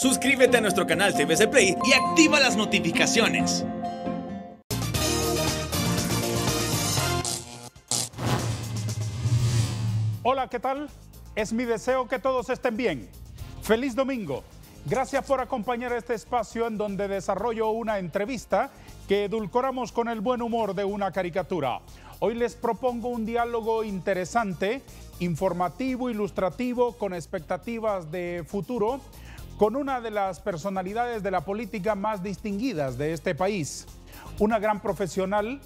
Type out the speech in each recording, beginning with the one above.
Suscríbete a nuestro canal TVC Play y activa las notificaciones. Hola, ¿qué tal? Es mi deseo que todos estén bien. Feliz domingo. Gracias por acompañar este espacio en donde desarrollo una entrevista que edulcoramos con el buen humor de una caricatura. Hoy les propongo un diálogo interesante, informativo, ilustrativo, con expectativas de futuro con una de las personalidades de la política más distinguidas de este país, una gran profesional,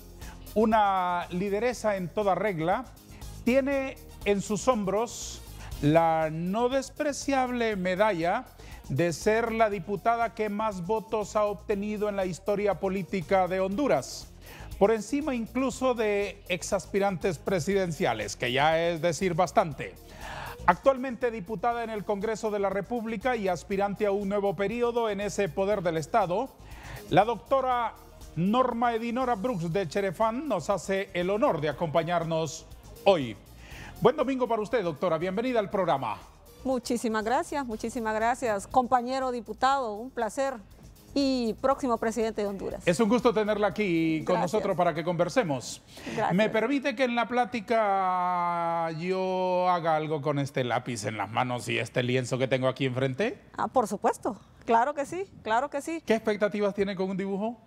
una lideresa en toda regla, tiene en sus hombros la no despreciable medalla de ser la diputada que más votos ha obtenido en la historia política de Honduras, por encima incluso de exaspirantes presidenciales, que ya es decir bastante. Actualmente diputada en el Congreso de la República y aspirante a un nuevo periodo en ese poder del Estado, la doctora Norma Edinora Brooks de Cherefán nos hace el honor de acompañarnos hoy. Buen domingo para usted, doctora. Bienvenida al programa. Muchísimas gracias, muchísimas gracias. Compañero diputado, un placer y próximo presidente de Honduras. Es un gusto tenerla aquí con nosotros para que conversemos. Me permite que en la plática yo haga algo con este lápiz en las manos y este lienzo que tengo aquí enfrente. Ah, por supuesto. Claro que sí, claro que sí. ¿Qué expectativas tiene con un dibujo?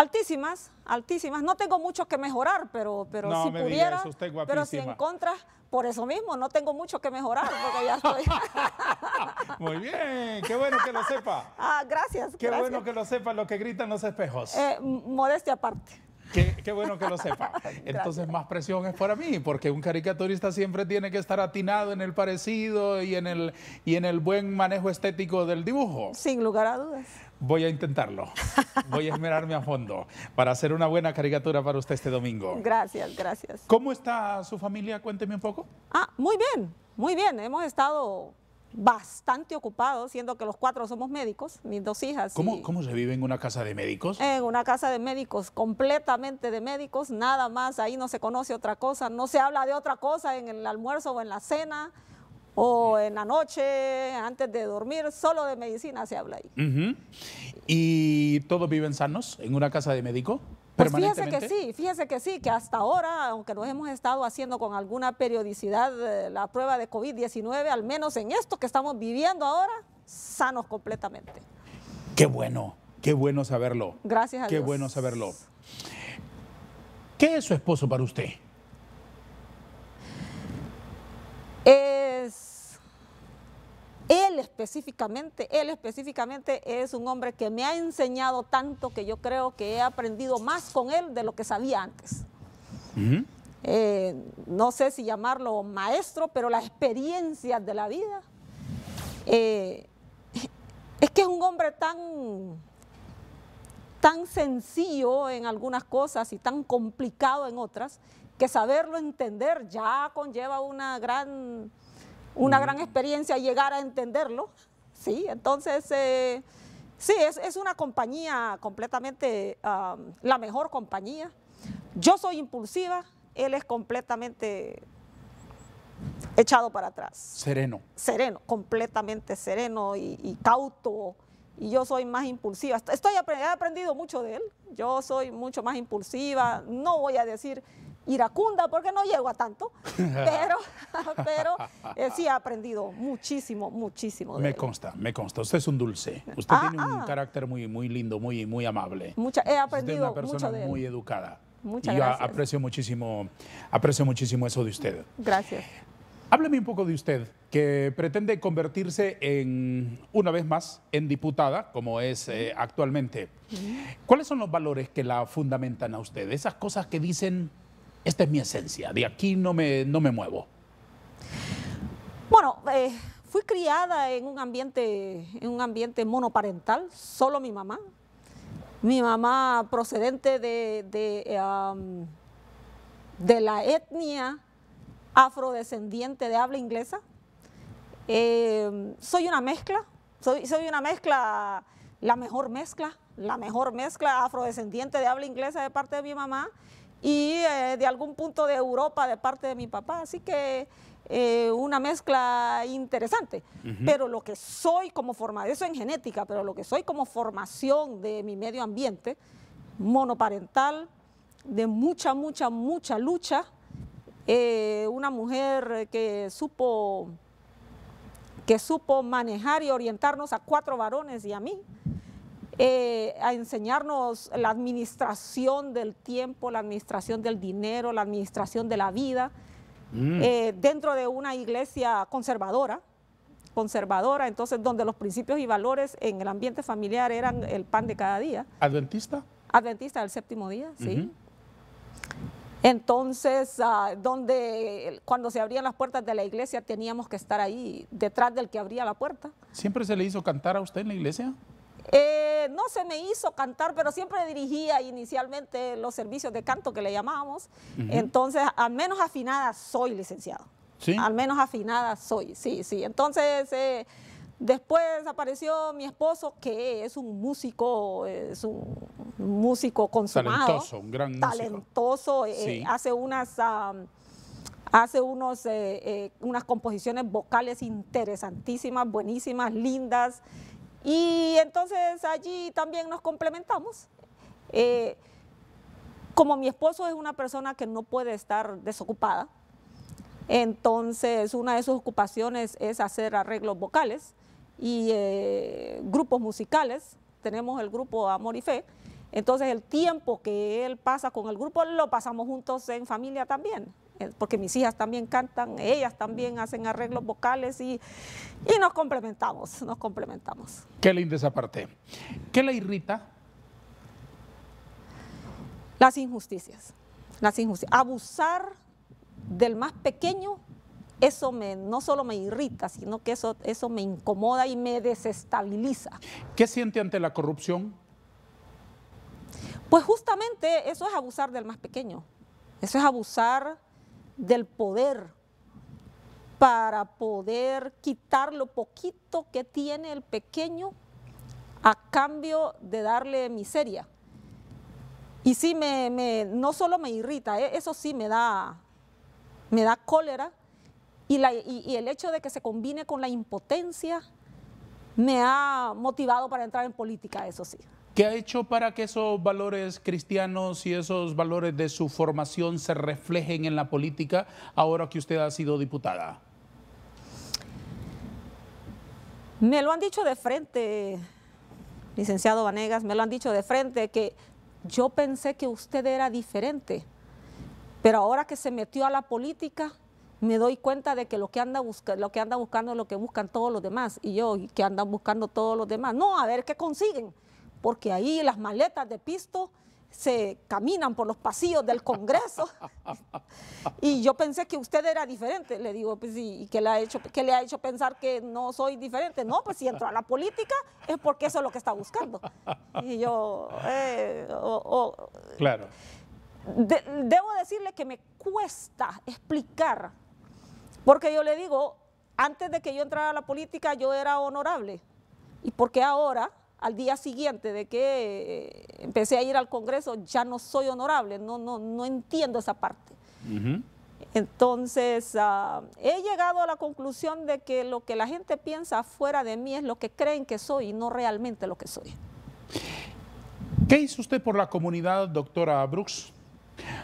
Altísimas, altísimas. No tengo mucho que mejorar, pero, pero si pudiera, pero si en contra, por eso mismo, no tengo mucho que mejorar, porque ya estoy. Muy bien, qué bueno que lo sepa. Ah, gracias. Qué bueno que lo sepa lo que gritan los espejos. Eh, modestia aparte. Qué, bueno que lo sepa. Entonces, más presión es para mí, porque un caricaturista siempre tiene que estar atinado en el parecido y en el, y en el buen manejo estético del dibujo. Sin lugar a dudas. Voy a intentarlo. Voy a esmerarme a fondo para hacer una buena caricatura para usted este domingo. Gracias, gracias. ¿Cómo está su familia? Cuénteme un poco. Ah, muy bien, muy bien. Hemos estado bastante ocupados, siendo que los cuatro somos médicos, mis dos hijas. ¿Cómo, ¿Cómo se vive en una casa de médicos? En una casa de médicos, completamente de médicos, nada más. Ahí no se conoce otra cosa, no se habla de otra cosa en el almuerzo o en la cena o en la noche, antes de dormir, solo de medicina se habla ahí. ¿Y todos viven sanos en una casa de médico? Pues fíjese que sí, fíjese que sí, que hasta ahora, aunque nos hemos estado haciendo con alguna periodicidad eh, la prueba de COVID-19, al menos en esto que estamos viviendo ahora, sanos completamente. Qué bueno, qué bueno saberlo. Gracias a Qué bueno saberlo. ¿Qué es su esposo para usted? Él específicamente, él específicamente es un hombre que me ha enseñado tanto que yo creo que he aprendido más con él de lo que sabía antes. Eh, no sé si llamarlo maestro, pero las experiencias de la vida. Eh, es que es un hombre tan, tan sencillo en algunas cosas y tan complicado en otras, que saberlo entender ya conlleva una gran una mm. gran experiencia llegar a entenderlo, ¿sí? Entonces, eh, sí, es, es, una compañía completamente, la mejor compañía. Yo soy impulsiva, él es completamente echado para atrás. Sereno. Sereno, completamente sereno y, y cauto. Y yo soy más impulsiva. Estoy, he aprendido mucho de él. Yo soy mucho más impulsiva. No voy a decir iracunda porque no llego a tanto, pero, pero eh, sí he aprendido muchísimo, muchísimo. De me consta, me consta. Usted es un dulce. Ah, usted tiene un ah. carácter muy, muy lindo, muy, muy amable. Mucha, he aprendido usted es una persona muy educada. Muchas y yo aprecio muchísimo, aprecio muchísimo eso de usted. Gracias. Hábleme un poco de usted, que pretende convertirse en, una vez más, en diputada, como es eh, actualmente. ¿Cuáles son los valores que la fundamentan a usted? Esas cosas que dicen, esta es mi esencia, de aquí no me, no me muevo? Bueno, eh, fui criada en un, ambiente, en un ambiente monoparental, solo mi mamá. Mi mamá procedente de, de, la etnia afrodescendiente de habla inglesa. Em, soy una mezcla, soy, soy una mezcla, la mejor mezcla, la mejor mezcla afrodescendiente de habla inglesa de parte de mi mamá y eh, de algún punto de Europa de parte de mi papá, así que eh, una mezcla interesante. Pero lo que soy como formación, eso en genética, pero lo que soy como formación de mi medio ambiente, monoparental, de mucha, mucha, mucha lucha, eh, una mujer que supo, que supo manejar y orientarnos a cuatro varones y a mí. Eh, a enseñarnos la administración del tiempo, la administración del dinero, la administración de la vida, mm. eh, dentro de una iglesia conservadora, conservadora, entonces donde los principios y valores en el ambiente familiar eran el pan de cada día. ¿Adventista? Adventista del séptimo día, sí. Entonces, ah, donde cuando se abrían las puertas de la iglesia teníamos que estar ahí detrás del que abría la puerta. ¿Siempre se le hizo cantar a usted en la iglesia? Eh, no se me hizo cantar, pero siempre dirigía inicialmente los servicios de canto que le llamábamos. Entonces, al menos afinada soy, licenciado. ¿Sí? Al menos afinada soy, sí, sí. Entonces, eh, después apareció mi esposo, que es un músico, es un músico consumado. Talentoso, un gran músico. Talentoso, eh, hace unas... hace unos, unas composiciones vocales interesantísimas, buenísimas, lindas. Y entonces allí también nos complementamos. Eh, como mi esposo es una persona que no puede estar desocupada, entonces una de sus ocupaciones es hacer arreglos vocales y eh, grupos musicales. Tenemos el grupo Amor y Fe. Entonces el tiempo que él pasa con el grupo lo pasamos juntos en familia también. Eh, porque mis hijas también cantan, ellas también hacen arreglos vocales y, nos complementamos, nos complementamos. Qué linda esa parte. ¿Qué le irrita? Las injusticias, las injusticias. Abusar del más pequeño, eso me, no solo me irrita, sino que eso, eso me incomoda y me desestabiliza. ¿Qué siente ante la corrupción? Pues justamente eso es abusar del más pequeño. Eso es abusar del poder para poder quitar lo poquito que tiene el pequeño a cambio de darle miseria. Y sí, me, no solo me irrita, eh, eso sí me da, me da cólera y, la, y el hecho de que se combine con la impotencia me ha motivado para entrar en política, eso sí. ¿Qué ha hecho para que esos valores cristianos y esos valores de su formación se reflejen en la política ahora que usted ha sido diputada? Me lo han dicho de frente, licenciado Vanegas, me lo han dicho de frente, que yo pensé que usted era diferente, pero ahora que se metió a la política, me doy cuenta de que lo que anda, lo que anda buscando es lo que buscan todos los demás, y yo, que andan buscando todos los demás. No, a ver qué consiguen porque ahí las maletas de pisto se caminan por los pasillos del Congreso. y yo pensé que usted era diferente. Le digo, pues, ¿y qué le, ha hecho, qué le ha hecho pensar que no soy diferente? No, pues si entro a la política es porque eso es lo que está buscando. Y yo, eh, Claro. debo decirle que me cuesta explicar, porque yo le digo, antes de que yo entrara a la política yo era honorable. ¿Y porque qué ahora al día siguiente de que eh, empecé a ir al Congreso, ya no soy honorable, no, no, no entiendo esa parte. Entonces, ah, he llegado a la conclusión de que lo que la gente piensa fuera de mí es lo que creen que soy y no realmente lo que soy. ¿Qué hizo usted por la comunidad, doctora Brooks?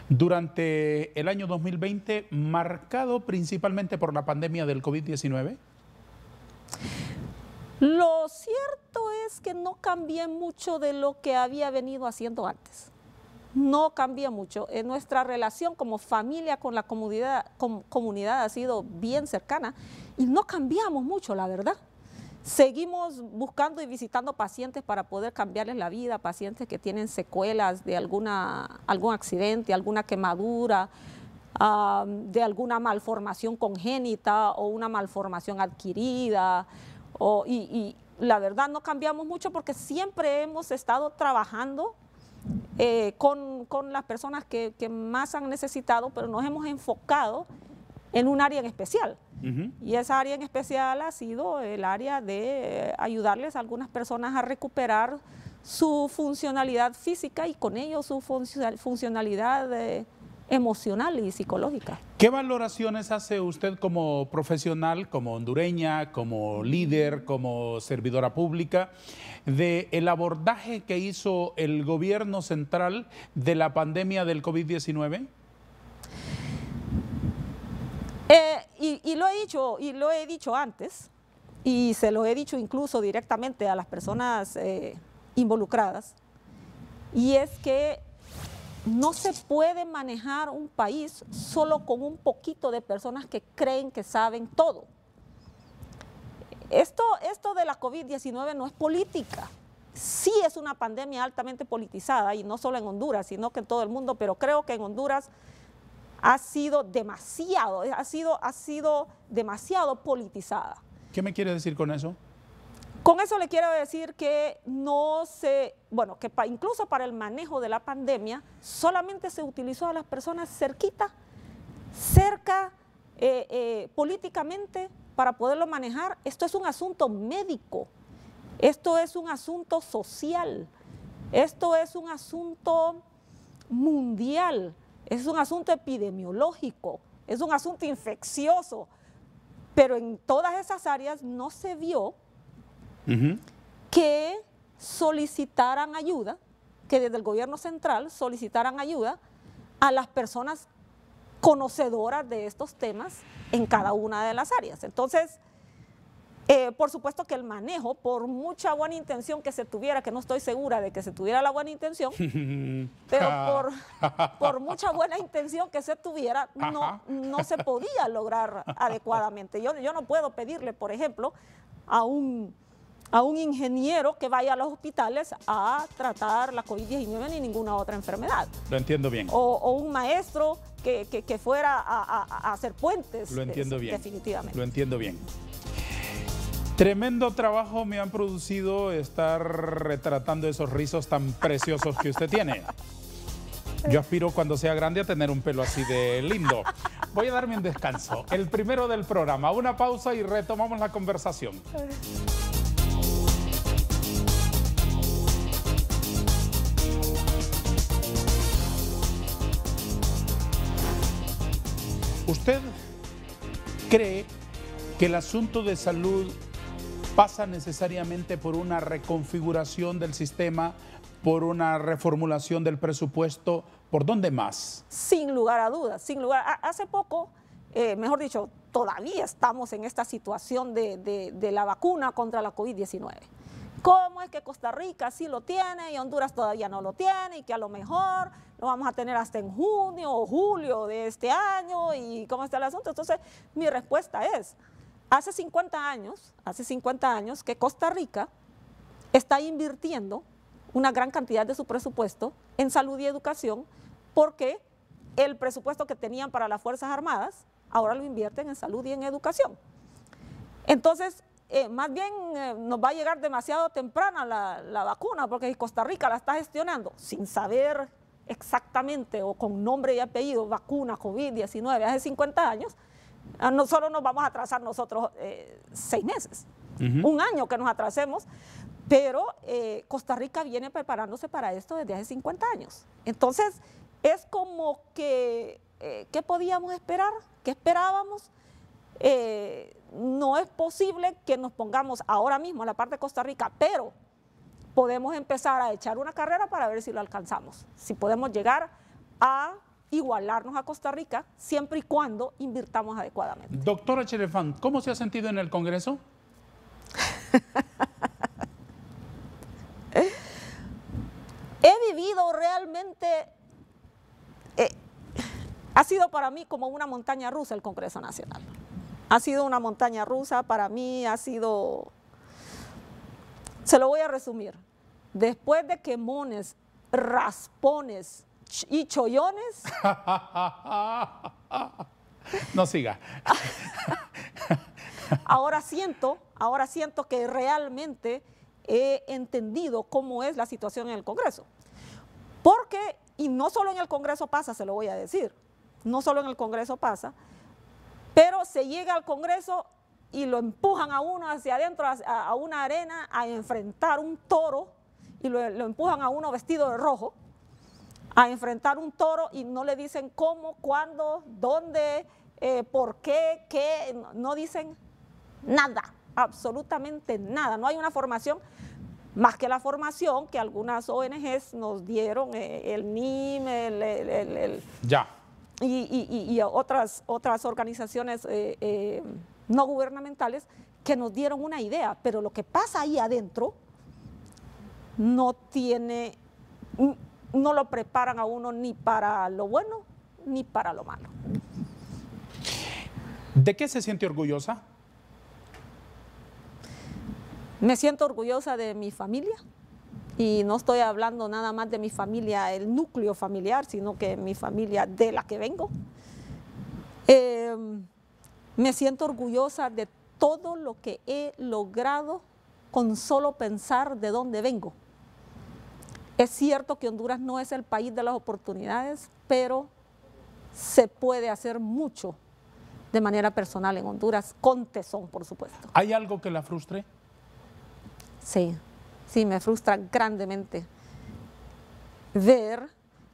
Durante el año 2020, marcado principalmente por la pandemia del COVID-19? Lo cierto es que no cambié mucho de lo que había venido haciendo antes. No cambié mucho. En eh, nuestra relación como familia con la comunidad, comunidad ha sido bien cercana y no cambiamos mucho, la verdad. Seguimos buscando y visitando pacientes para poder cambiarles la vida, pacientes que tienen secuelas de alguna, algún accidente, alguna quemadura, de alguna malformación congénita o una malformación adquirida y, la verdad no cambiamos mucho porque siempre hemos estado trabajando eh, con, con, las personas que, más han necesitado, pero nos hemos enfocado en un área en especial. Y esa área en especial ha sido el área de ayudarles a algunas personas a recuperar su funcionalidad física y con ello su funcionalidad emocional y psicológica. ¿Qué valoraciones hace usted como profesional, como hondureña, como líder, como servidora pública, de el abordaje que hizo el gobierno central de la pandemia del COVID-19? Eh, y, lo he dicho, y lo he dicho antes, y se lo he dicho incluso directamente a las personas eh, involucradas, y es que no se puede manejar un país solo con un poquito de personas que creen que saben todo. Esto, esto de la COVID-19 no es política. Sí es una pandemia altamente politizada y no solo en Honduras, sino que en todo el mundo, pero creo que en Honduras ha sido demasiado, ha sido, ha sido demasiado politizada. ¿Qué me quiere decir con eso? Con eso le quiero decir que no se, bueno, que incluso para el manejo de la pandemia solamente se utilizó a las personas cerquita, cerca eh, eh, políticamente para poderlo manejar. Esto es un asunto médico, esto es un asunto social, esto es un asunto mundial, es un asunto epidemiológico, es un asunto infeccioso, pero en todas esas áreas no se vio que solicitaran ayuda, que desde el gobierno central solicitaran ayuda a las personas conocedoras de estos temas en cada una de las áreas. Entonces, eh, por supuesto que el manejo, por mucha buena intención que se tuviera, que no estoy segura de que se tuviera la buena intención, pero por, mucha buena intención que se tuviera, no, se podía lograr adecuadamente. yo no puedo pedirle, por ejemplo, a un a un ingeniero que vaya a los hospitales a tratar la COVID-19 ni ninguna otra enfermedad. Lo entiendo bien. O, un maestro que, fuera a, hacer puentes. Lo entiendo este, bien. Definitivamente. Lo entiendo bien. Tremendo trabajo me han producido estar retratando esos rizos tan preciosos que usted tiene. Yo aspiro cuando sea grande a tener un pelo así de lindo. Voy a darme un descanso, el primero del programa, una pausa y retomamos la conversación. ¿Usted cree que el asunto de salud pasa necesariamente por una reconfiguración del sistema, por una reformulación del presupuesto? ¿Por dónde más? Sin lugar a dudas, sin lugar. Hace poco, eh, mejor dicho, todavía estamos en esta situación de, de la vacuna contra la COVID-19 cómo es que Costa Rica sí lo tiene y Honduras todavía no lo tiene y que a lo mejor lo vamos a tener hasta en junio o julio de este año y cómo está el asunto. Entonces, mi respuesta es, hace 50 años, hace 50 años que Costa Rica está invirtiendo una gran cantidad de su presupuesto en salud y educación porque el presupuesto que tenían para las Fuerzas Armadas ahora lo invierten en salud y en educación. Entonces, eh, más bien eh, nos va a llegar demasiado temprana la, vacuna, porque Costa Rica la está gestionando sin saber exactamente o con nombre y apellido vacuna COVID-19 hace 50 años, ah, no solo nos vamos a atrasar nosotros eh, seis meses, un año que nos atrasemos, pero Costa Rica viene preparándose para esto desde hace 50 años. Entonces, es como que, ¿qué podíamos esperar? ¿Qué esperábamos? Eh, no es posible que nos pongamos ahora mismo en la parte de Costa Rica, pero podemos empezar a echar una carrera para ver si lo alcanzamos, si podemos llegar a igualarnos a Costa Rica siempre y cuando invirtamos adecuadamente. Doctora Cherefán, ¿cómo se ha sentido en el Congreso? He vivido realmente, eh, ha sido para mí como una montaña rusa el Congreso Nacional. Ha sido una montaña rusa, para mí ha sido, se lo voy a resumir, después de quemones, raspones y chollones. no siga. ahora siento, ahora siento que realmente he entendido cómo es la situación en el Congreso. Porque, y no solo en el Congreso pasa, se lo voy a decir, no solo en el Congreso pasa, pero se llega al Congreso y lo empujan a uno hacia adentro, a, una arena, a enfrentar un toro, y lo, empujan a uno vestido de rojo, a enfrentar un toro y no le dicen cómo, cuándo, dónde, eh, por qué, qué, no dicen nada, absolutamente nada. No hay una formación más que la formación que algunas ONGs nos dieron, eh, el NIM, e, el, el ya y, otras, otras organizaciones eh, eh, no gubernamentales que nos dieron una idea, pero lo que pasa ahí adentro no tiene, no lo preparan a uno ni para lo bueno ni para lo malo. ¿De qué se siente orgullosa? Me siento orgullosa de mi familia, y no estoy hablando nada más de mi familia, el núcleo familiar, sino que mi familia de la que vengo. Em, me siento orgullosa de todo lo que he logrado con solo pensar de dónde vengo. Es cierto que Honduras no es el país de las oportunidades, pero se puede hacer mucho de manera personal en Honduras, con tesón, por supuesto. ¿Hay algo que la frustre? Sí. Sí, me frustra grandemente ver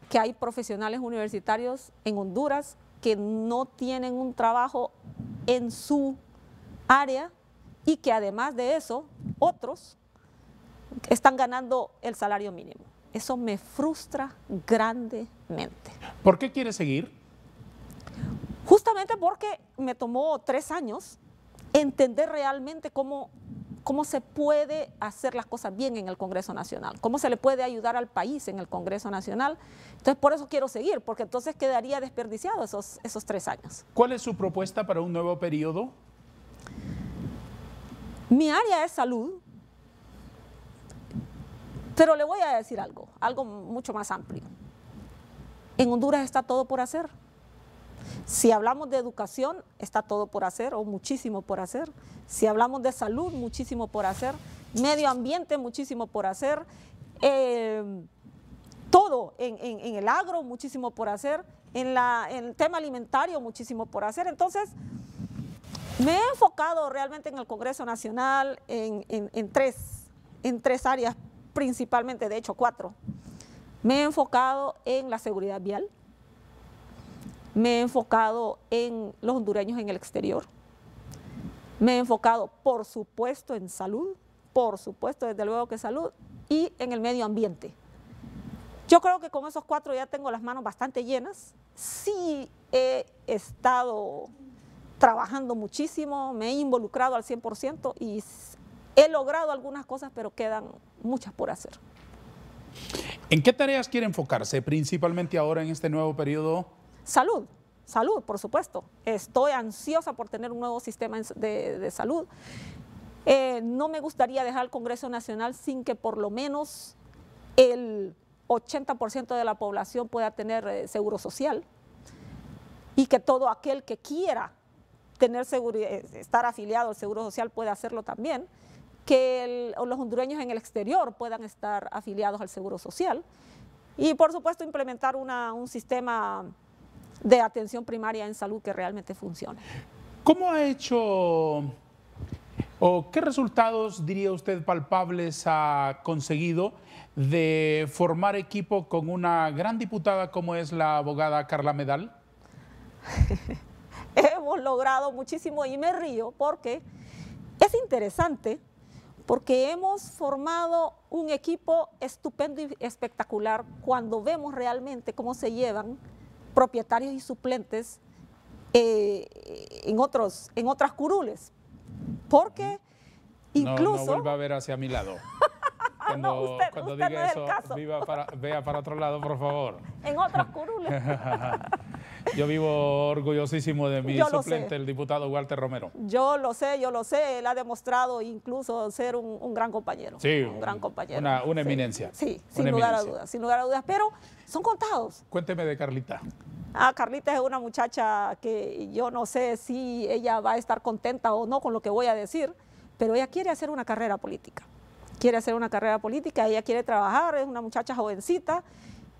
que hay profesionales universitarios en Honduras que no tienen un trabajo en su área y que además de eso, otros están ganando el salario mínimo. Eso me frustra grandemente. ¿Por qué quiere seguir? Justamente porque me tomó tres años entender realmente cómo cómo se puede hacer las cosas bien en el Congreso Nacional, cómo se le puede ayudar al país en el Congreso Nacional. Entonces, por eso quiero seguir, porque entonces quedaría desperdiciado esos, esos tres años. ¿Cuál es su propuesta para un nuevo periodo? Mi área es salud, pero le voy a decir algo, algo mucho más amplio. En Honduras está todo por hacer. Si hablamos de educación, está todo por hacer o muchísimo por hacer. Si hablamos de salud, muchísimo por hacer. Medio ambiente, muchísimo por hacer. Em, todo en, el agro, muchísimo por hacer. En, el tema alimentario, muchísimo por hacer. Entonces, me he enfocado realmente en el Congreso Nacional en tres áreas principalmente, de hecho cuatro. Me he enfocado en la seguridad vial, me he enfocado en los hondureños en el exterior, me he enfocado, por supuesto, en salud, por supuesto, desde luego que salud, y en el medio ambiente. Yo creo que con esos cuatro ya tengo las manos bastante llenas. Sí he estado trabajando muchísimo, me he involucrado al 100% y he logrado algunas cosas, pero quedan muchas por hacer. ¿En qué tareas quiere enfocarse principalmente ahora en este nuevo periodo Salud, salud, por supuesto. Estoy ansiosa por tener un nuevo sistema de, salud. Eh, no me gustaría dejar el Congreso Nacional sin que por lo menos el 80% de la población pueda tener eh, seguro social y que todo aquel que quiera tener eh, estar afiliado al seguro social pueda hacerlo también, que los hondureños en el exterior puedan estar afiliados al seguro social y por supuesto implementar un sistema de atención primaria en salud que realmente funcione. ¿Cómo ha hecho o qué resultados diría usted palpables ha conseguido de formar equipo con una gran diputada como es la abogada Carla Medal? Hemos logrado muchísimo y me río porque es interesante porque hemos formado un equipo estupendo y espectacular cuando vemos realmente cómo se llevan propietarios y suplentes eh, en, otros, en otras curules. Porque incluso... No, vuelva a ver hacia mi lado. Cuando, diga eso, viva para, vea para otro lado, por favor. En otras curules. Yo vivo orgullosísimo de mi suplente, el diputado Walter Romero. Yo lo sé, yo lo sé. Él ha demostrado incluso ser un, gran compañero. Sí, un, gran compañero. Una, eminencia. Sí, sin lugar a dudas, sin lugar a dudas. Pero son contados. Cuénteme de Carlita. Ah, Carlita es una muchacha que yo no sé si ella va a estar contenta o no con lo que voy a decir, pero ella quiere hacer una carrera política. Quiere hacer una carrera política, ella quiere trabajar, es una muchacha jovencita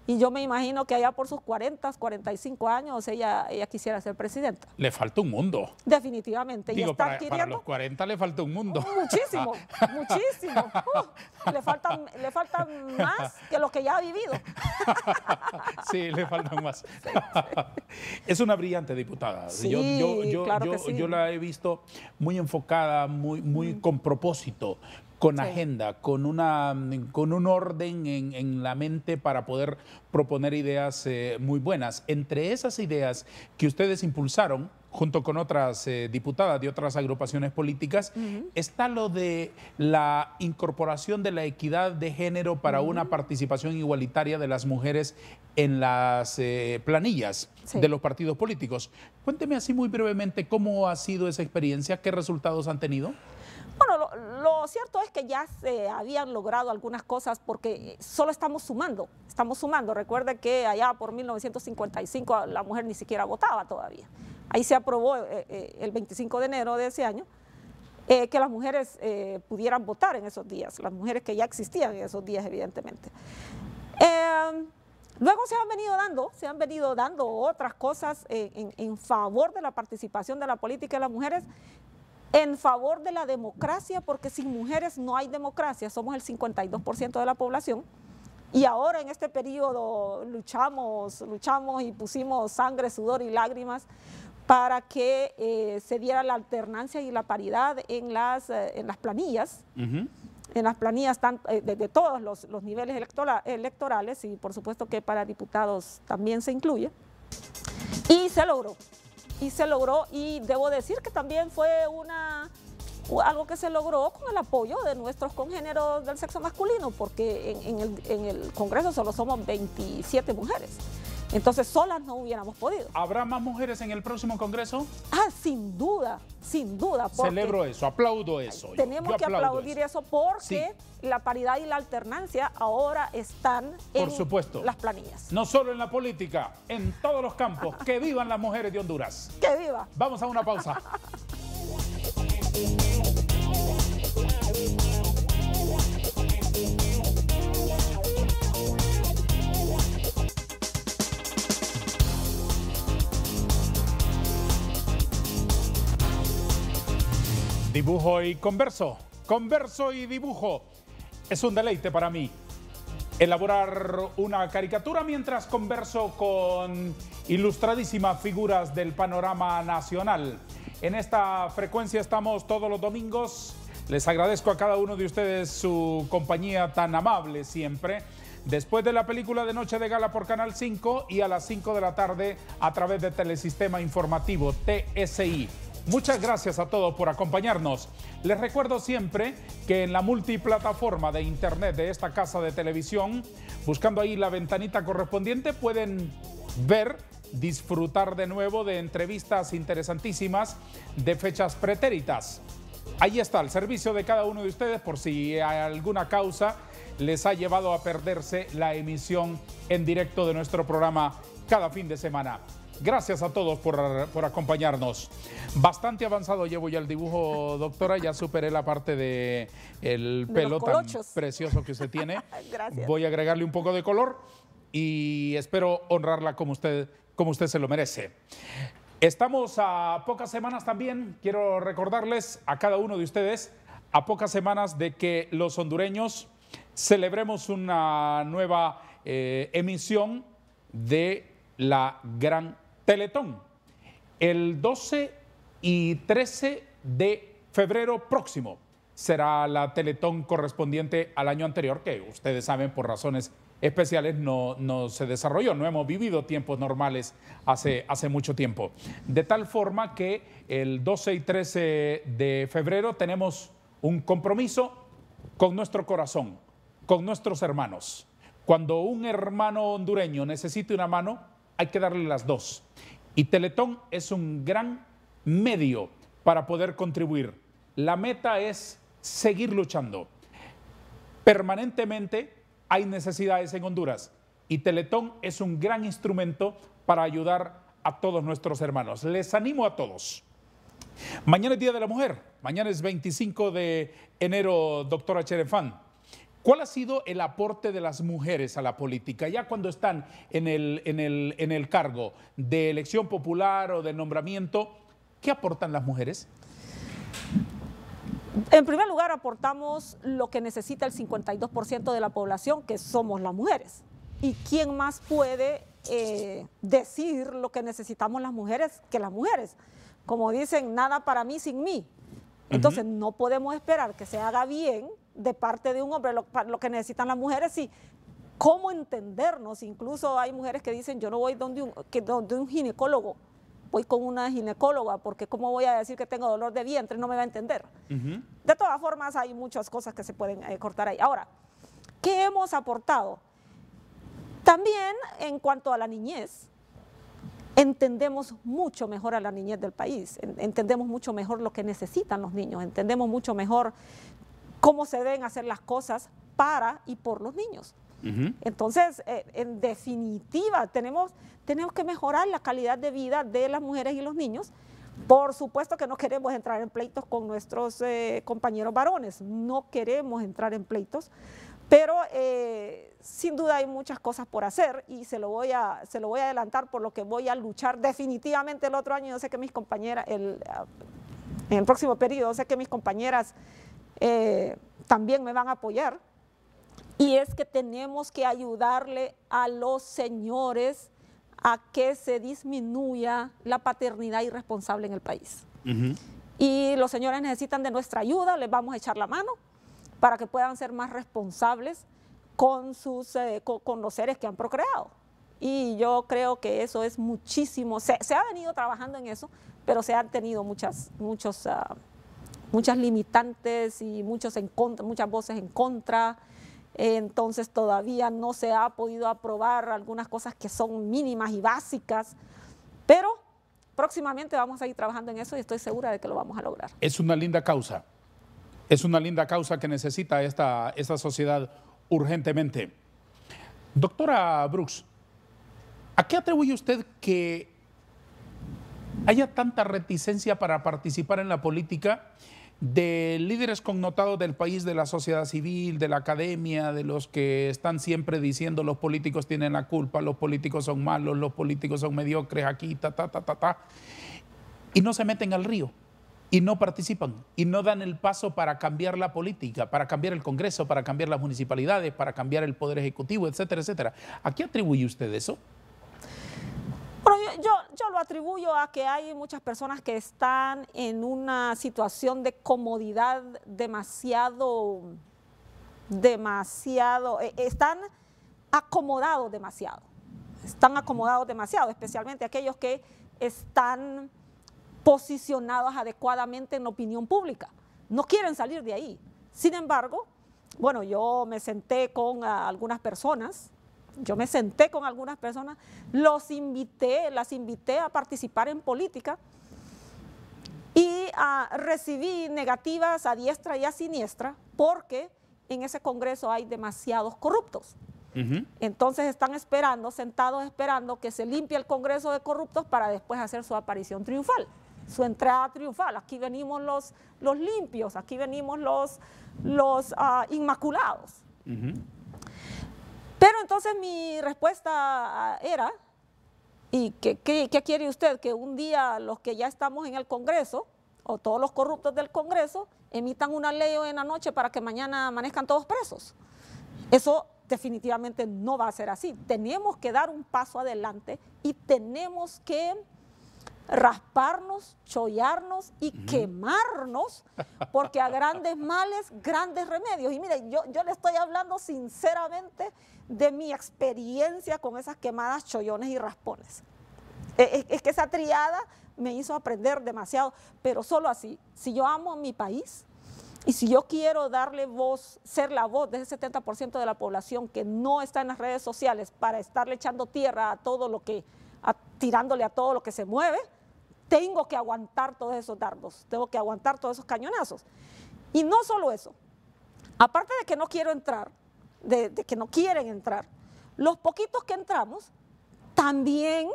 y yo me imagino que allá por sus 40, 45 años ella, ella quisiera ser presidenta. Le falta un mundo. Definitivamente. y está para, los 40 le falta un mundo. muchísimo, muchísimo. Uh, le, faltan, más que los que ya ha vivido. sí, le faltan más. Es una brillante diputada. yo, yo, la he visto muy enfocada, muy, muy con propósito, con agenda, con, una, mm, con un orden en, la mente para poder proponer ideas eh, muy buenas. Entre esas ideas que ustedes impulsaron, junto con otras eh, diputadas de otras agrupaciones políticas, está lo de la incorporación de la equidad de género para una participación igualitaria de las mujeres en las eh, planillas de los partidos políticos. Cuénteme así muy brevemente cómo ha sido esa experiencia, qué resultados han tenido. Bueno, lo, cierto es que ya se habían logrado algunas cosas porque solo estamos sumando, estamos sumando. Recuerde que allá por 1955 la mujer ni siquiera votaba todavía. Ahí se aprobó eh, eh, el 25 de enero de ese año eh, que las mujeres pudieran votar en esos días, las mujeres que ya existían en esos días, evidentemente. Em, luego se han venido dando, se han venido dando otras cosas en, favor de la participación de la política de las mujeres en favor de la democracia, porque sin mujeres no hay democracia, somos el 52% de la población. Y ahora en este periodo luchamos, luchamos y pusimos sangre, sudor y lágrimas para que eh, se diera la alternancia y la paridad en las, las eh, planillas, en las planillas eh, de, todos los, niveles electorales y por supuesto que para diputados también se incluye. Y se logró y se logró y debo decir que también fue una algo que se logró con el apoyo de nuestros congéneros del sexo masculino, porque en, el, en el Congreso solo somos 27 mujeres. Entonces solas no hubiéramos podido. ¿Habrá más mujeres en el próximo Congreso? Ah, sin duda, sin duda. Celebro eso, aplaudo eso. Tenemos que aplaudir eso, porque la paridad y la alternancia ahora están en Por supuesto. las planillas. No solo en la política, en todos los campos. ¡Que vivan las mujeres de Honduras! ¡Que viva! Vamos a una pausa. Dibujo y converso. Converso y dibujo. Es un deleite para mí elaborar una caricatura mientras converso con ilustradísimas figuras del panorama nacional. En esta frecuencia estamos todos los domingos. Les agradezco a cada uno de ustedes su compañía tan amable siempre. Después de la película de Noche de Gala por Canal 5 y a las 5 de la tarde a través de Telesistema Informativo, TSI. Muchas gracias a todos por acompañarnos. Les recuerdo siempre que en la multiplataforma de internet de esta casa de televisión, buscando ahí la ventanita correspondiente, pueden ver, disfrutar de nuevo de entrevistas interesantísimas de fechas pretéritas. Ahí está, al servicio de cada uno de ustedes por si alguna causa les ha llevado a perderse la emisión en directo de nuestro programa cada fin de semana. Gracias a todos por, acompañarnos. Bastante avanzado llevo ya el dibujo, doctora. Ya superé la parte de el precioso que usted tiene. Voy a agregarle un poco de color y espero honrarla como usted, como usted se lo merece. Estamos a pocas semanas también, quiero recordarles a cada uno de ustedes, a pocas semanas de que los hondureños celebremos una nueva eh, emisión de la gran Teletón, el 12 y 13 de febrero próximo será la Teletón correspondiente al año anterior, que ustedes saben por razones especiales no, no se desarrolló, no hemos vivido tiempos normales hace, hace mucho tiempo. De tal forma que el 12 y 13 de febrero tenemos un compromiso con nuestro corazón, con nuestros hermanos. Cuando un hermano hondureño necesite una mano, hay que darle las dos. Y Teletón es un gran medio para poder contribuir. La meta es seguir luchando. Permanentemente hay necesidades en Honduras y Teletón es un gran instrumento para ayudar a todos nuestros hermanos. Les animo a todos. Mañana es Día de la Mujer, mañana es 25 de enero, doctora Cherefán. ¿Cuál ha sido el aporte de las mujeres a la política? Ya cuando están en el, en el, cargo de elección popular o de nombramiento, ¿qué aportan las mujeres? En primer lugar, aportamos lo que necesita el 52% de la población, que somos las mujeres. ¿Y quién más puede eh, decir lo que necesitamos las mujeres que las mujeres? Como dicen, nada para mí sin mí. Entonces, no podemos esperar que se haga bien de parte de un hombre. Lo, que necesitan las mujeres y cómo entendernos. Incluso hay mujeres que dicen, yo no voy donde un, donde un ginecólogo, voy con una ginecóloga, porque cómo voy a decir que tengo dolor de vientre, no me va a entender. De todas formas, hay muchas cosas que se pueden eh, cortar ahí. Ahora, ¿qué hemos aportado? También en cuanto a la niñez, entendemos mucho mejor a la niñez del país, entendemos mucho mejor lo que necesitan los niños, entendemos mucho mejor cómo se deben hacer las cosas para y por los niños. Entonces, eh, en definitiva, tenemos, tenemos que mejorar la calidad de vida de las mujeres y los niños. Por supuesto que no queremos entrar en pleitos con nuestros eh, compañeros varones, no queremos entrar en pleitos, pero eh, sin duda hay muchas cosas por hacer y se lo, voy a, se lo voy a adelantar por lo que voy a luchar definitivamente el otro año. Yo sé que mis compañeras, ah, en el próximo periodo, sé que mis compañeras eh, también me van a apoyar. Y es que tenemos que ayudarle a los señores a que se disminuya la paternidad irresponsable en el país. Y los señores necesitan de nuestra ayuda, les vamos a echar la mano para que puedan ser más responsables con, sus, eh, con, los seres que han procreado. Y yo creo que eso es muchísimo, se, ha venido trabajando en eso, pero se han tenido muchas, muchos... Ah, muchas limitantes y muchos muchas voces en contra. Entonces todavía no se ha podido aprobar algunas cosas que son mínimas y básicas, pero próximamente vamos a ir trabajando en eso y estoy segura de que lo vamos a lograr. Es una linda causa, es una linda causa que necesita esta, esta sociedad urgentemente. Doctora Brooks, ¿a qué atribuye usted que haya tanta reticencia para participar en la política de líderes connotados del país, de la sociedad civil, de la academia, de los que están siempre diciendo los políticos tienen la culpa, los políticos son malos, los políticos son mediocres, aquí, ta, ta, ta, ta, ta, y no se meten al río, y no participan, y no dan el paso para cambiar la política, para cambiar el Congreso, para cambiar las municipalidades, para cambiar el Poder Ejecutivo, etcétera, etcétera. ¿A qué atribuye usted eso? yo, yo, lo atribuyo a que hay muchas personas que están en una situación de comodidad demasiado, demasiado, eh, están acomodados demasiado, están acomodados demasiado, especialmente aquellos que están posicionados adecuadamente en la opinión pública, no quieren salir de ahí. Sin embargo, bueno, yo me senté con algunas personas yo me senté con algunas personas, los invité, las invité a participar en política y ah, recibí negativas a diestra y a siniestra porque en ese Congreso hay demasiados corruptos. Entonces están esperando, sentados esperando que se limpie el Congreso de corruptos para después hacer su aparición triunfal, su entrada triunfal. Aquí venimos los, los limpios, aquí venimos los, los ah, inmaculados entonces mi respuesta ah, era, ¿y qué, qué quiere usted? Que un día los que ya estamos en el Congreso, o todos los corruptos del Congreso, emitan una ley hoy en la noche para que mañana amanezcan todos presos. Eso definitivamente no va a ser así. Tenemos que dar un paso adelante y tenemos que rasparnos, chollarnos y quemarnos, porque a grandes males, grandes remedios. Y mire, yo, yo le estoy hablando sinceramente de mi experiencia con esas quemadas, chollones y raspones. Es, e, es que esa triada me hizo aprender demasiado, pero solo así, si yo amo a mi país, y si yo quiero darle voz, ser la voz de ese 70% de la población que no está en las redes sociales para estarle echando tierra a todo lo que tirándole a todo lo que se mueve, tengo que aguantar todos esos dardos, tengo que aguantar todos esos cañonazos. Y no solo eso, aparte de que no quiero entrar, de, que no quieren entrar, los poquitos que entramos también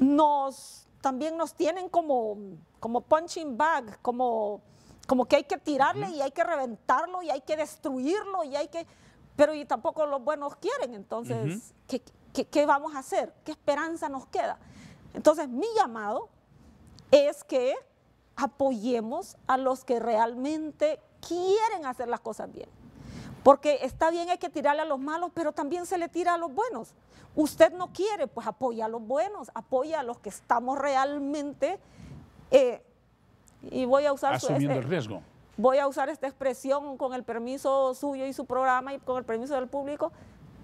nos, también nos tienen como, como punching bag, como, como que hay que tirarle y hay que reventarlo y hay que destruirlo y hay que... Pero y tampoco los buenos quieren, entonces, ¿qué, vamos a hacer? ¿Qué esperanza nos queda? Entonces, mi llamado es que apoyemos a los que realmente quieren hacer las cosas bien. Porque está bien, hay que tirarle a los malos, pero también se le tira a los buenos. Usted no quiere, pues apoya a los buenos, apoya a los que estamos realmente, eh, y voy a usar... Eh, voy a usar esta expresión con el permiso suyo y su programa y con el permiso del público,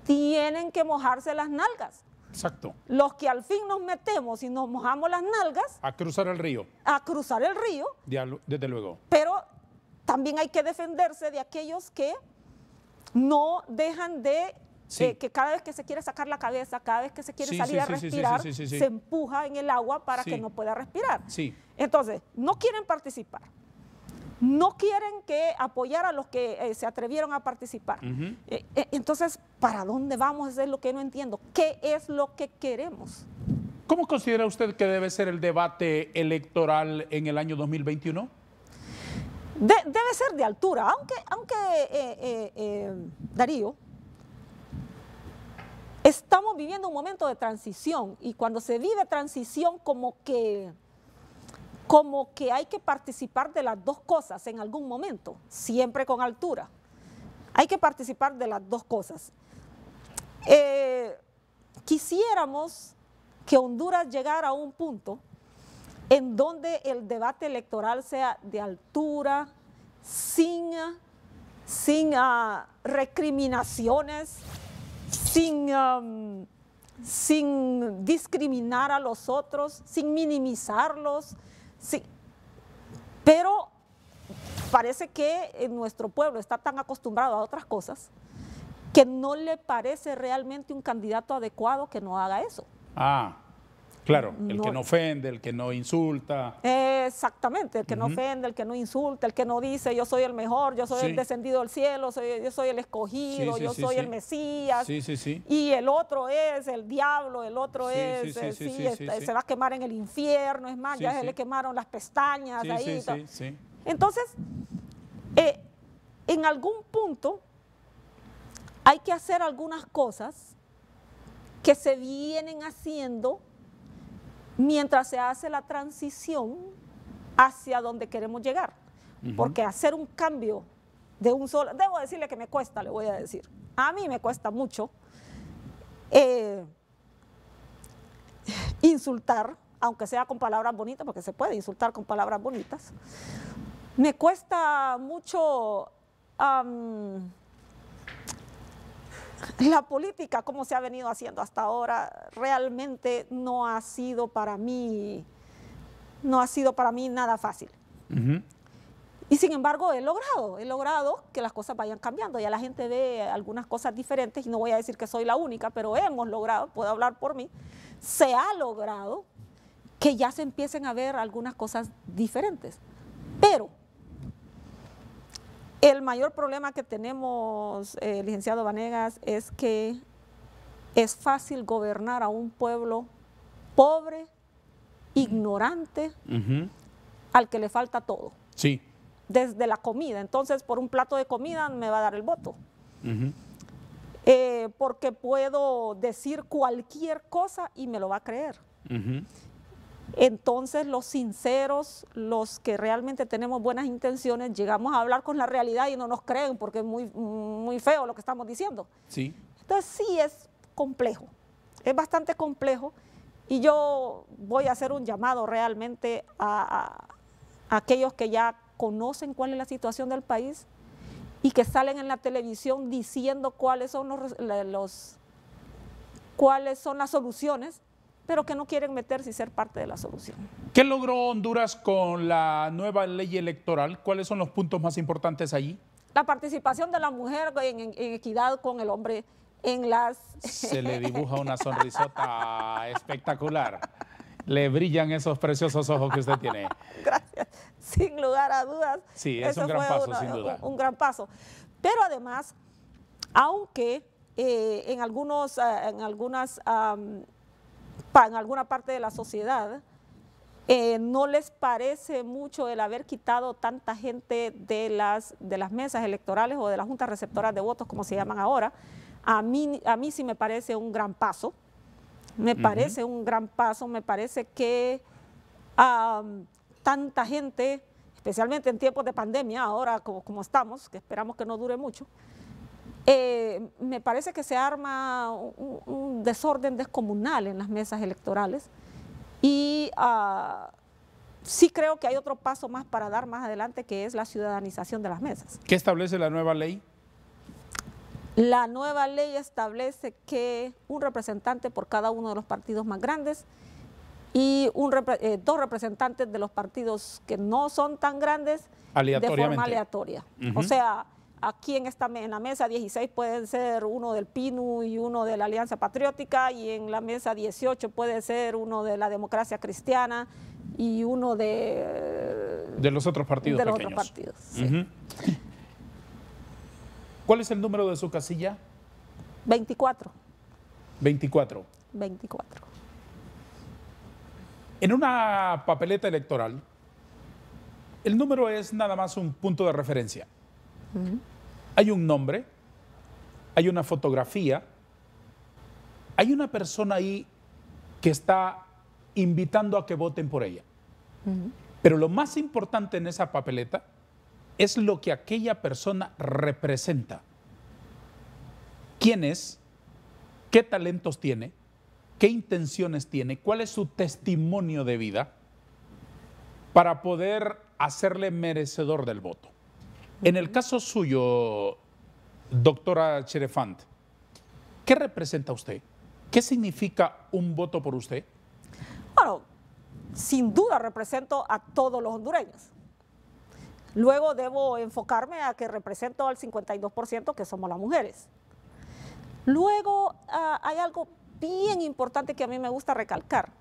tienen que mojarse las nalgas. Exacto. Los que al fin nos metemos y nos mojamos las nalgas. A cruzar el río. A cruzar el río. Desde luego. Pero también hay que defenderse de aquellos que no dejan de eh, que cada vez que se quiere sacar la cabeza, cada vez que se quiere salir a respirar, se empuja en el agua para que no pueda respirar. Sí. Entonces, no quieren participar no quieren que apoyar a los que eh, se atrevieron a participar. Eh, eh, entonces, ¿para dónde vamos? Es lo que no entiendo. ¿Qué es lo que queremos? ¿Cómo considera usted que debe ser el debate electoral en el año 2021? debe ser de altura, aunque, aunque Darío, estamos viviendo un momento de transición y cuando se vive transición como que como que hay que participar de las dos cosas en algún momento, siempre con altura. Hay que participar de las dos cosas. Eh, quisiéramos que Honduras llegara a un punto en donde el debate electoral sea de altura, sin, sin ah, recriminaciones, sin, sin discriminar a los otros, sin minimizarlos, Sí, pero parece que nuestro pueblo está tan acostumbrado a otras cosas que no le parece realmente un candidato adecuado que no haga eso. Ah. Claro, mm, el que no ofende, el que no insulta. Exactamente, el que no ofende, el que no insulta, el que no dice yo soy el mejor, yo soy el descendido del cielo, yo soy el escogido, yo soy el Mesías. Sí, sí, sí. Y el otro es el diablo, el otro es, se va a quemar en el infierno, es más, ya se le quemaron las pestañas ahí. Entonces, eh, en algún punto hay que hacer algunas cosas que se vienen haciendo mientras se hace la transición hacia donde queremos llegar. Porque hacer un cambio de un solo, debo decirle que me cuesta, le voy a decir, a mí me cuesta mucho eh, insultar, aunque sea con palabras bonitas, porque se puede insultar con palabras bonitas, me cuesta mucho la política, como se ha venido haciendo hasta ahora, realmente no ha sido para mí, no ha sido para mí nada fácil. Y sin embargo, he logrado, he logrado que las cosas vayan cambiando. Ya la gente ve algunas cosas diferentes y no voy a decir que soy la única, pero hemos logrado, puedo hablar por mí, se ha logrado que ya se empiecen a ver algunas cosas diferentes. Pero el mayor problema que tenemos, eh, licenciado Vanegas, es que es fácil gobernar a un pueblo pobre, ignorante, al que le falta todo. Sí. Desde la comida. Entonces, por un plato de comida me va a dar el voto. Eh, porque puedo decir cualquier cosa y me lo va a creer. Entonces los sinceros, los que realmente tenemos buenas intenciones, llegamos a hablar con la realidad y no nos creen porque es muy, muy feo lo que estamos diciendo. Sí. Entonces sí es complejo, es bastante complejo y yo voy a hacer un llamado realmente a, aquellos que ya conocen cuál es la situación del país y que salen en la televisión diciendo cuáles son los cuáles son las soluciones pero que no quieren meterse y ser parte de la solución. ¿Qué logró Honduras con la nueva ley electoral? ¿Cuáles son los puntos más importantes allí? La participación de la mujer en, equidad con el hombre en las... Se le dibuja una sonrisota espectacular. Le brillan esos preciosos ojos que usted tiene. Gracias. Sin lugar a dudas. Sí, es un gran paso, sin duda. Un, gran paso. Pero además, aunque eh, en, algunos, ah, en algunas en alguna parte de la sociedad, eh, no les parece mucho el haber quitado tanta gente de las, mesas electorales o de las juntas receptoras de votos, como se llaman ahora. A mí, sí me parece un gran paso, me parece un gran paso, me parece que tanta gente, especialmente en tiempos de pandemia, ahora como, como estamos, que esperamos que no dure mucho, eh, me parece que se arma un, desorden descomunal en las mesas electorales y ah, sí creo que hay otro paso más para dar más adelante que es la ciudadanización de las mesas. ¿Qué establece la nueva ley? La nueva ley establece que un representante por cada uno de los partidos más grandes y un, eh, dos representantes de los partidos que no son tan grandes de forma aleatoria. O sea, Aquí en, esta, en la mesa 16 pueden ser uno del PINU y uno de la Alianza Patriótica y en la mesa 18 puede ser uno de la Democracia Cristiana y uno de... Eh, de los otros partidos. De los otros partidos. ¿Cuál es el número de su casilla? 24. 24. 24. En una papeleta electoral, el número es nada más un punto de referencia. Hay un nombre, hay una fotografía, hay una persona ahí que está invitando a que voten por ella. Pero lo más importante en esa papeleta es lo que aquella persona representa. ¿Quién es? ¿Qué talentos tiene? ¿Qué intenciones tiene? ¿Cuál es su testimonio de vida para poder hacerle merecedor del voto? En el caso suyo, doctora Cherefant, ¿qué representa usted? ¿Qué significa un voto por usted? Bueno, sin duda represento a todos los hondureños. Luego debo enfocarme a que represento al 52% que somos las mujeres. Luego ah, hay algo bien importante que a mí me gusta recalcar.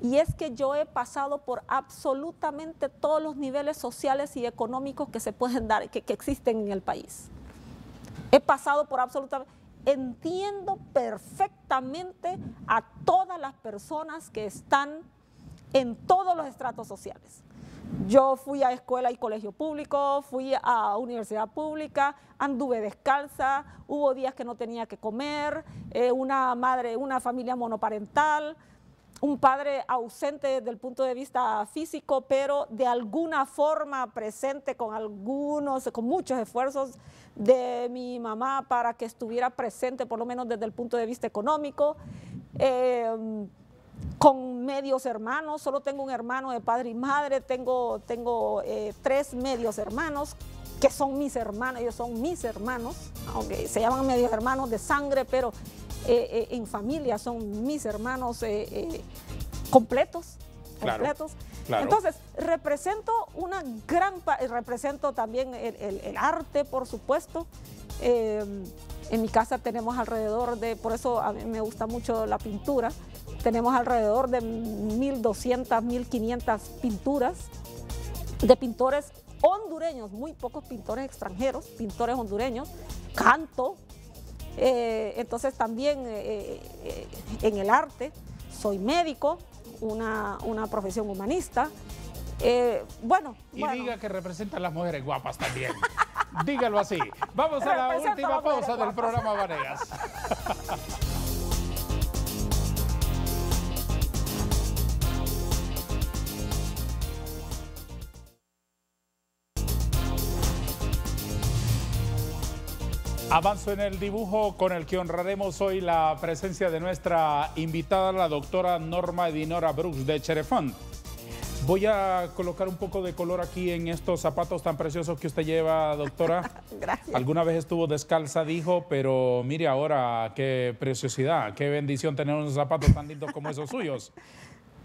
Y es que yo he pasado por absolutamente todos los niveles sociales y económicos que se pueden dar, que, existen en el país. He pasado por absolutamente... Entiendo perfectamente a todas las personas que están en todos los estratos sociales. Yo fui a escuela y colegio público, fui a universidad pública, anduve descalza, hubo días que no tenía que comer, eh, una madre, una familia monoparental, un padre ausente desde el punto de vista físico, pero de alguna forma presente con algunos, con muchos esfuerzos de mi mamá para que estuviera presente, por lo menos desde el punto de vista económico. Em, con medios hermanos, solo tengo un hermano de padre y madre, tengo, tengo eh, tres medios hermanos que son mis hermanos, ellos son mis hermanos, aunque se llaman medios hermanos de sangre, pero eh, eh, en familia, son mis hermanos eh, completos. completos. Entonces, represento una gran, represento también el, arte, por supuesto. en mi casa tenemos alrededor de, por eso a mí me gusta mucho la pintura, tenemos alrededor de 1.200, 1.500 pinturas de pintores hondureños, muy pocos pintores extranjeros, pintores hondureños, canto, eh, entonces también eh, eh, en el arte soy médico, una, profesión humanista. bueno, Y diga que representa a las mujeres guapas también. Dígalo así. Vamos a la última pausa del programa Vanegas. Avanzo en el dibujo con el que honraremos hoy la presencia de nuestra invitada, la doctora Norma Edinora Brooks de Cherefón. Voy a colocar un poco de color aquí en estos zapatos tan preciosos que usted lleva, doctora. Gracias. Alguna vez estuvo descalza, dijo, pero mire ahora qué preciosidad, qué bendición tener unos zapatos tan lindos como esos suyos.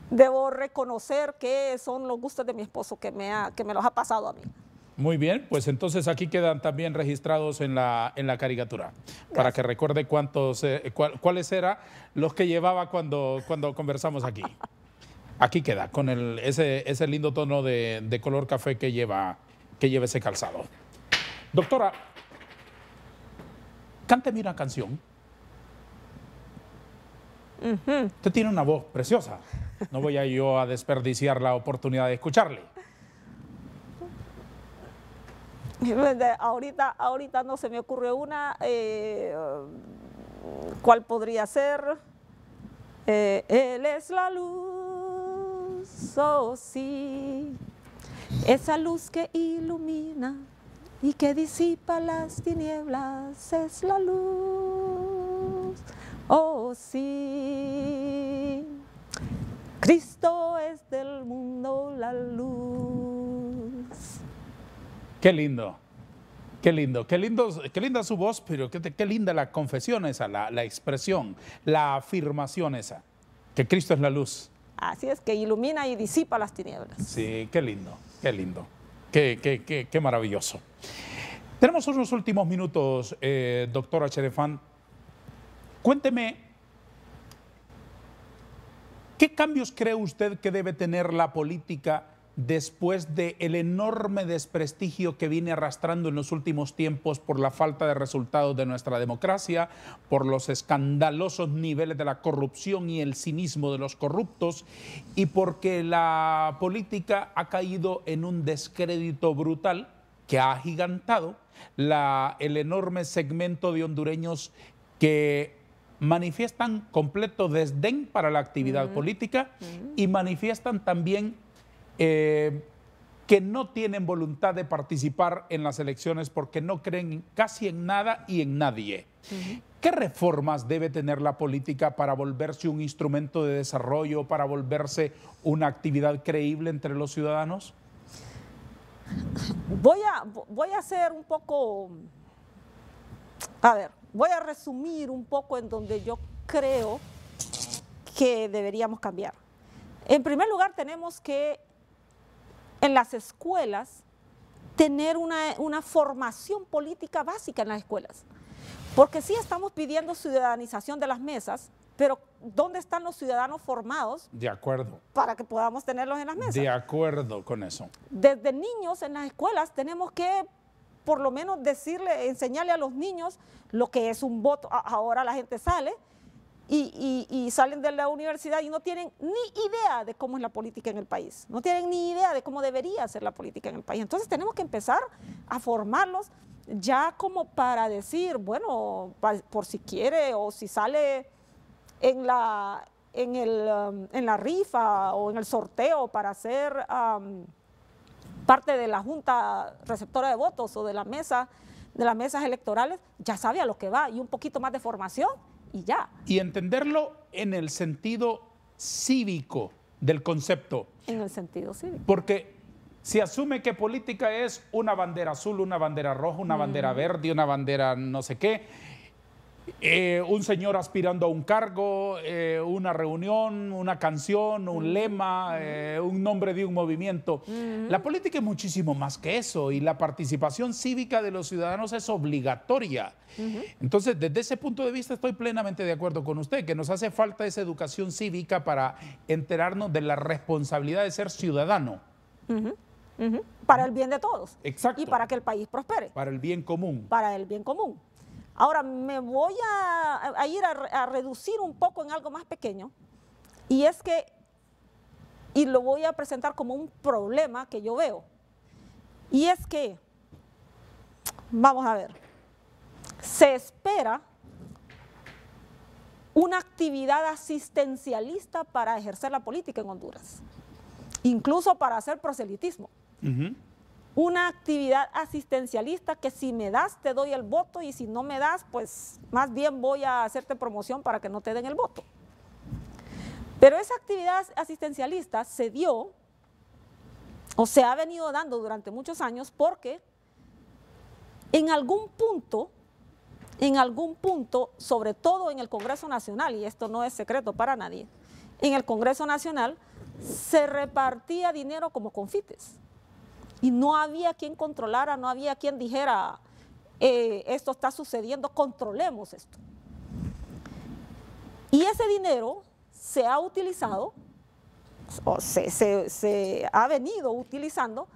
Debo reconocer que son los gustos de mi esposo que me, que me los ha pasado a mí. Muy bien, pues entonces aquí quedan también registrados en la, en la caricatura, para que recuerde eh, cuáles eran los que llevaba cuando, cuando conversamos aquí. Aquí queda, con el, ese, lindo tono de, color café que lleva, que ese calzado. Doctora, cánteme una canción. Usted tiene una voz preciosa. No voy a yo a desperdiciar la oportunidad de escucharle. ahorita, ahorita no se me ocurre una. Eh, ¿Cuál podría ser? Eh, él es la luz, oh sí. Esa luz que ilumina y que disipa las tinieblas es la luz, oh sí. Cristo es del mundo la luz. Qué lindo. Qué lindo, qué lindo, qué linda su voz, pero qué, qué linda la confesión esa, la, expresión, la afirmación esa, que Cristo es la luz. Así es, que ilumina y disipa las tinieblas. Sí, qué lindo, qué lindo, qué, qué, qué, maravilloso. Tenemos unos últimos minutos, eh, doctora Cherefán. Cuénteme, ¿qué cambios cree usted que debe tener la política? después del el enorme desprestigio que viene arrastrando en los últimos tiempos por la falta de resultados de nuestra democracia, por los escandalosos niveles de la corrupción y el cinismo de los corruptos, y porque la política ha caído en un descrédito brutal que ha agigantado la, el enorme segmento de hondureños que manifiestan completo desdén para la actividad política y manifiestan también eh, que no tienen voluntad de participar en las elecciones porque no creen casi en nada y en nadie. ¿Qué reformas debe tener la política para volverse un instrumento de desarrollo, para volverse una actividad creíble entre los ciudadanos? Voy a, voy a hacer un poco, a ver, voy a resumir un poco en donde yo creo que deberíamos cambiar. En primer lugar, tenemos que en las escuelas tener una, formación política básica en las escuelas. Porque sí estamos pidiendo ciudadanización de las mesas, pero ¿dónde están los ciudadanos formados? De acuerdo. Para que podamos tenerlos en las mesas. De acuerdo con eso. Desde niños en las escuelas tenemos que por lo menos decirle, enseñarle a los niños lo que es un voto. Ahora la gente sale y, salen de la universidad y no tienen ni idea de cómo es la política en el país, no tienen ni idea de cómo debería ser la política en el país. Entonces tenemos que empezar a formarlos ya como para decir, bueno, por si quiere o si sale en la, en um, la rifa o en el sorteo para ser um, parte de la junta receptora de votos o de la mesa de las mesas electorales, ya sabe a lo que va y un poquito más de formación y ya. Y entenderlo en el sentido cívico del concepto. En el sentido cívico. Porque si asume que política es una bandera azul, una bandera roja, una mm. bandera verde, una bandera no sé qué eh, un señor aspirando a un cargo, eh, una reunión, una canción, un mm. lema, eh, un nombre de un movimiento. Mm. La política es muchísimo más que eso y la participación cívica de los ciudadanos es obligatoria. Entonces, desde ese punto de vista estoy plenamente de acuerdo con usted, que nos hace falta esa educación cívica para enterarnos de la responsabilidad de ser ciudadano. Para el bien de todos. Y para que el país prospere. Para el bien común. Para el bien común. Ahora me voy a, ir a, reducir un poco en algo más pequeño y es que, y lo voy a presentar como un problema que yo veo, y es que, vamos a ver, se espera una actividad asistencialista para ejercer la política en Honduras, incluso para hacer proselitismo una actividad asistencialista que si me das te doy el voto y si no me das, pues más bien voy a hacerte promoción para que no te den el voto. Pero esa actividad asistencialista se dio o se ha venido dando durante muchos años porque en algún punto, en algún punto, sobre todo en el Congreso Nacional, y esto no es secreto para nadie, en el Congreso Nacional se repartía dinero como confites y no había quien controlara, no había quien dijera, eh, esto está sucediendo, controlemos esto. Y ese dinero se ha utilizado, o se, se ha venido utilizando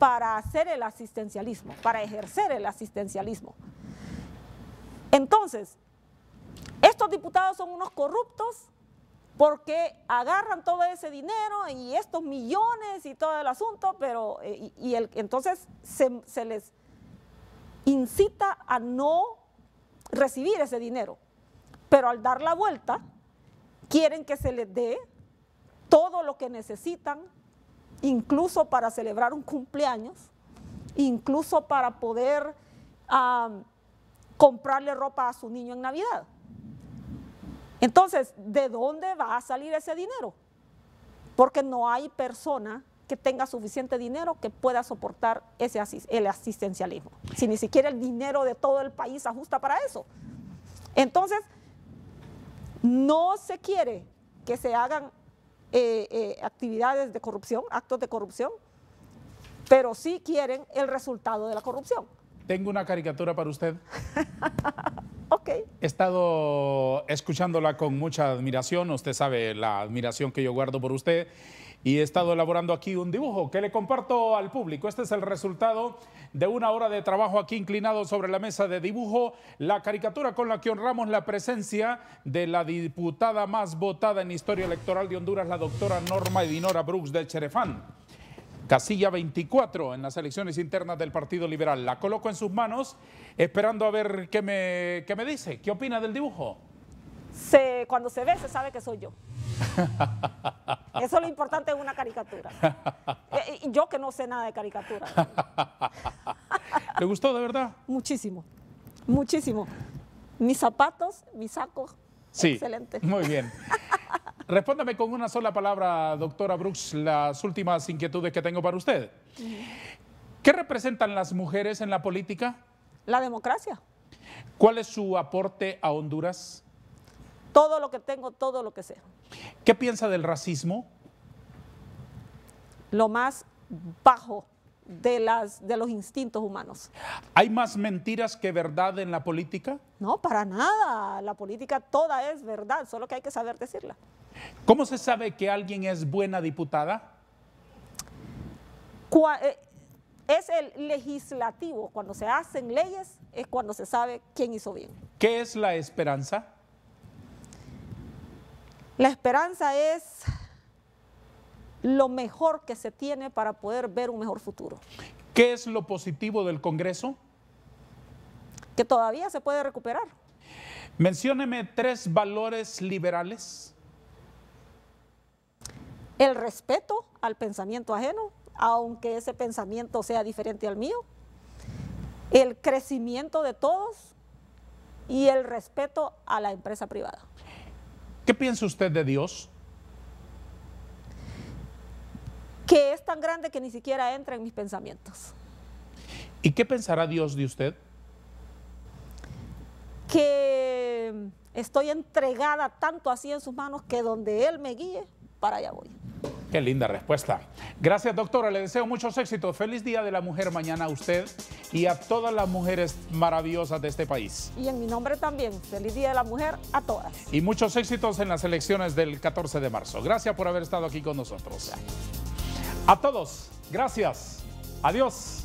para hacer el asistencialismo, para ejercer el asistencialismo. Entonces, estos diputados son unos corruptos porque agarran todo ese dinero y estos millones y todo el asunto, pero eh, y, entonces se, les incita a no recibir ese dinero. Pero al dar la vuelta, quieren que se les dé todo lo que necesitan, incluso para celebrar un cumpleaños, incluso para poder ah, comprarle ropa a su niño en Navidad. Entonces, ¿de dónde va a salir ese dinero? Porque no hay persona que tenga suficiente dinero que pueda soportar ese el asistencialismo. Si ni siquiera el dinero de todo el país ajusta para eso. Entonces, no se quiere que se hagan eh, eh, actividades de corrupción, actos de corrupción, pero sí quieren el resultado de la corrupción. Tengo una caricatura para usted. He estado escuchándola con mucha admiración, usted sabe la admiración que yo guardo por usted, y he estado elaborando aquí un dibujo que le comparto al público. Este es el resultado de una hora de trabajo aquí inclinado sobre la mesa de dibujo, la caricatura con la que honramos la presencia de la diputada más votada en historia electoral de Honduras, la doctora Norma Edinora Brooks de Cherefán casilla 24 en las elecciones internas del Partido Liberal. La coloco en sus manos esperando a ver qué me, me dice, qué opina del dibujo. Se, cuando se ve se sabe que soy yo. Eso es lo importante es una caricatura. Eh, yo que no sé nada de caricatura. ¿Le gustó de verdad? Muchísimo, muchísimo. Mis zapatos, mis sacos, sí, excelente. Muy bien. Respóndame con una sola palabra, doctora Brooks, las últimas inquietudes que tengo para usted. ¿Qué representan las mujeres en la política? La democracia. ¿Cuál es su aporte a Honduras? Todo lo que tengo, todo lo que sé. ¿Qué piensa del racismo? Lo más bajo de, las, de los instintos humanos. ¿Hay más mentiras que verdad en la política? No, para nada. La política toda es verdad, solo que hay que saber decirla. ¿Cómo se sabe que alguien es buena diputada? Eh, es el legislativo, cuando se hacen leyes es cuando se sabe quién hizo bien. ¿Qué es la esperanza? La esperanza es lo mejor que se tiene para poder ver un mejor futuro. ¿Qué es lo positivo del Congreso? Que todavía se puede recuperar. Mencióneme tres valores liberales el respeto al pensamiento ajeno, aunque ese pensamiento sea diferente al mío, el crecimiento de todos y el respeto a la empresa privada. ¿Qué piensa usted de Dios? Que es tan grande que ni siquiera entra en mis pensamientos. ¿Y qué pensará Dios de usted? Que estoy entregada tanto así en sus manos que donde Él me guíe, para allá voy. Qué linda respuesta. Gracias, doctora. Le deseo muchos éxitos. Feliz Día de la Mujer mañana a usted y a todas las mujeres maravillosas de este país. Y en mi nombre también. Feliz Día de la Mujer a todas. Y muchos éxitos en las elecciones del 14 de marzo. Gracias por haber estado aquí con nosotros. A todos, gracias. Adiós.